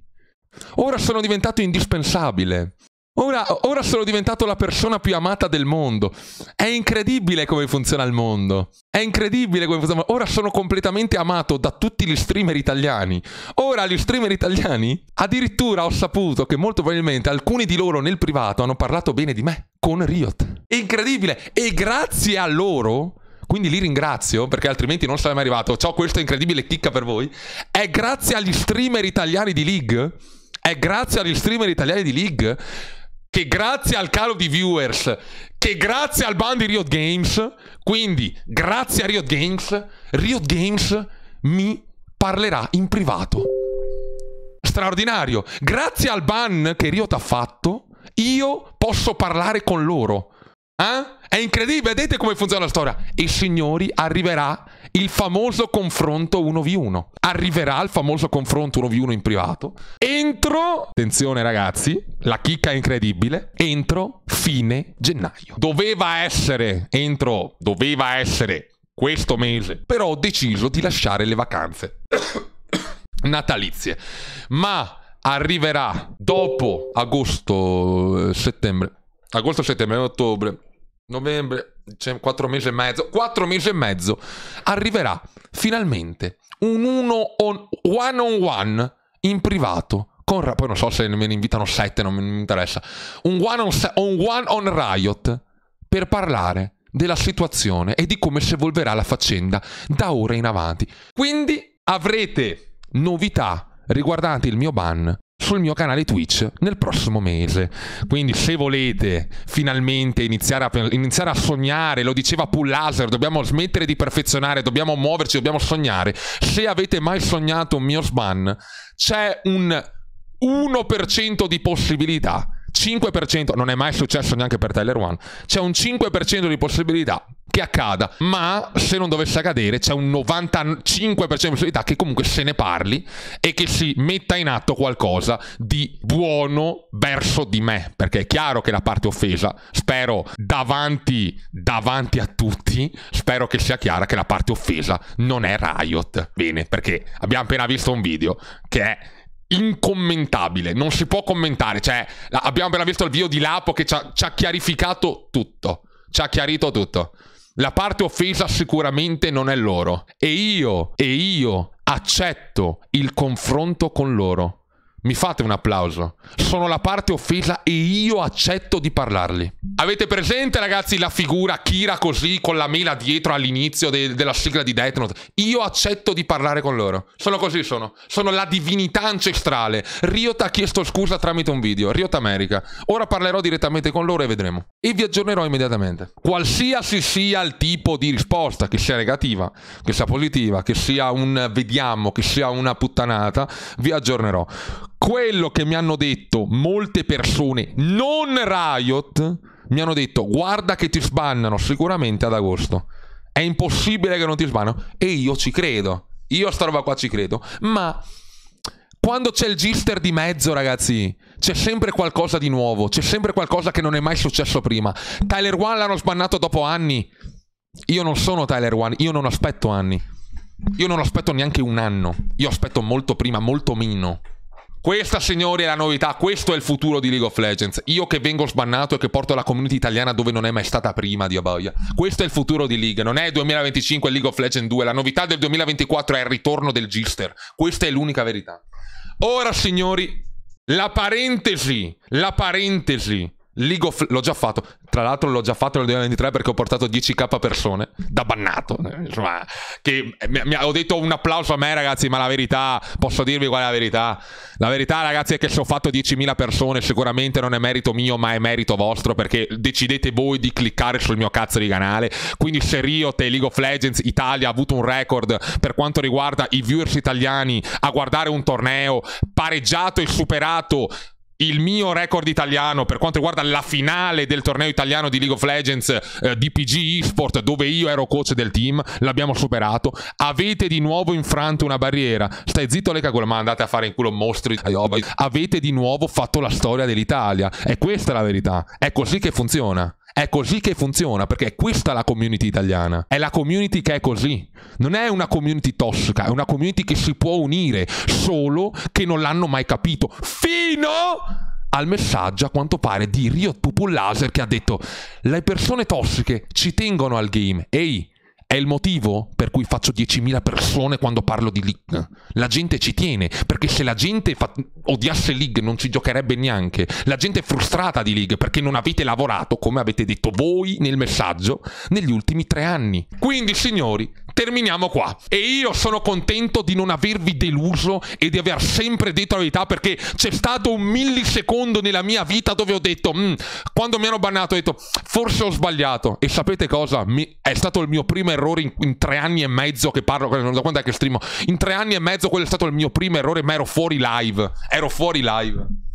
Ora sono diventato indispensabile. Ora, ora, sono diventato la persona più amata del mondo. È incredibile come funziona il mondo. È incredibile come funziona. Ora sono completamente amato da tutti gli streamer italiani. Ora gli streamer italiani, addirittura ho saputo che molto probabilmente alcuni di loro nel privato hanno parlato bene di me con Riot. Incredibile. E grazie a loro quindi li ringrazio perché altrimenti non sarei mai arrivato. Ciao, questa incredibile chicca per voi. È grazie agli streamer italiani di League? È grazie agli streamer italiani di League che grazie al calo di viewers, che grazie al ban di Riot Games, quindi grazie a Riot Games, Riot Games mi parlerà in privato. Straordinario. Grazie al ban che Riot ha fatto, io posso parlare con loro. Eh? È incredibile, vedete come funziona la storia. E signori, arriverà il famoso confronto 1v1. Arriverà il famoso confronto 1v1 in privato. Entro, attenzione ragazzi, la chicca è incredibile, entro fine gennaio. Doveva essere, entro, doveva essere questo mese, però ho deciso di lasciare le vacanze natalizie. Ma arriverà dopo agosto, eh, settembre, agosto, settembre, ottobre, novembre, cioè, 4 mesi e mezzo, 4 mesi e mezzo, arriverà finalmente un uno on, one on one in privato. Con, poi non so se me ne invitano 7, non mi interessa. Un one on, on one on Riot per parlare della situazione e di come si evolverà la faccenda da ora in avanti. Quindi avrete novità riguardanti il mio ban sul mio canale Twitch nel prossimo mese. Quindi se volete finalmente iniziare a, iniziare a sognare, lo diceva Pull Laser, dobbiamo smettere di perfezionare, dobbiamo muoverci, dobbiamo sognare. Se avete mai sognato un mio sban, c'è un 1% di possibilità. 5%, non è mai successo neanche per Tyler One, c'è un 5% di possibilità che accada, ma se non dovesse accadere c'è un 95% di possibilità che comunque se ne parli e che si metta in atto qualcosa di buono verso di me, perché è chiaro che la parte offesa, spero davanti, davanti a tutti, spero che sia chiara che la parte offesa non è Riot, bene, perché abbiamo appena visto un video che è incommentabile, non si può commentare, cioè abbiamo appena visto il video di Lapo che ci ha, ci ha chiarificato tutto, ci ha chiarito tutto. La parte offesa sicuramente non è loro. E io, e io accetto il confronto con loro. Mi fate un applauso. Sono la parte offesa e io accetto di parlarli. Avete presente, ragazzi, la figura Kira così con la mela dietro all'inizio de della sigla di Death Note? Io accetto di parlare con loro. Sono così, sono. Sono la divinità ancestrale. Ryota ha chiesto scusa tramite un video. Ryota America. Ora parlerò direttamente con loro e vedremo. E vi aggiornerò immediatamente. Qualsiasi sia il tipo di risposta, che sia negativa, che sia positiva, che sia un vediamo, che sia una puttanata, vi aggiornerò quello che mi hanno detto molte persone, non Riot, mi hanno detto guarda che ti sbannano sicuramente ad agosto. È impossibile che non ti sbannano. E io ci credo. Io a sta roba qua ci credo. Ma quando c'è il gister di mezzo, ragazzi, c'è sempre qualcosa di nuovo. C'è sempre qualcosa che non è mai successo prima. Tyler One l'hanno sbannato dopo anni. Io non sono Tyler One, io non aspetto anni. Io non aspetto neanche un anno. Io aspetto molto prima, molto meno. Questa, signori, è la novità, questo è il futuro di League of Legends. Io che vengo sbannato e che porto la community italiana dove non è mai stata prima di Abaia. Questo è il futuro di League, non è 2025 League of Legends 2, la novità del 2024 è il ritorno del Gister. Questa è l'unica verità. Ora, signori, la parentesi, la parentesi League of... L'ho già fatto. Tra l'altro l'ho già fatto nel 2023 perché ho portato 10k persone. Da bannato. Insomma, che mi, mi, ho detto un applauso a me ragazzi, ma la verità, posso dirvi qual è la verità? La verità ragazzi è che se ho fatto 10.000 persone sicuramente non è merito mio, ma è merito vostro perché decidete voi di cliccare sul mio cazzo di canale. Quindi se Riot e League of Legends Italia ha avuto un record per quanto riguarda i viewers italiani a guardare un torneo pareggiato e superato il mio record italiano per quanto riguarda la finale del torneo italiano di League of Legends eh, DPG Esport, dove io ero coach del team, l'abbiamo superato. Avete di nuovo infranto una barriera. Stai zitto, le cagole, ma andate a fare in culo mostri. Avete di nuovo fatto la storia dell'Italia. È questa la verità. È così che funziona. È così che funziona, perché è questa la community italiana. È la community che è così. Non è una community tossica, è una community che si può unire, solo che non l'hanno mai capito. Fino al messaggio a quanto pare di Riot Popul Laser che ha detto le persone tossiche ci tengono al game. Ehi, è il motivo per cui faccio 10.000 persone quando parlo di League. La gente ci tiene, perché se la gente fa- odiasse League non ci giocherebbe neanche. La gente è frustrata di League perché non avete lavorato, come avete detto voi nel messaggio, negli ultimi tre anni. Quindi, signori, terminiamo qua. E io sono contento di non avervi deluso e di aver sempre detto la verità perché c'è stato un millisecondo nella mia vita dove ho detto, mm, quando mi hanno bannato ho detto, forse ho sbagliato. E sapete cosa? Mi... è stato il mio primo errore in, in, tre anni e mezzo che parlo, non so quando è che streamo, in tre anni e mezzo quello è stato il mio primo errore ma ero fuori live, ero fuori live.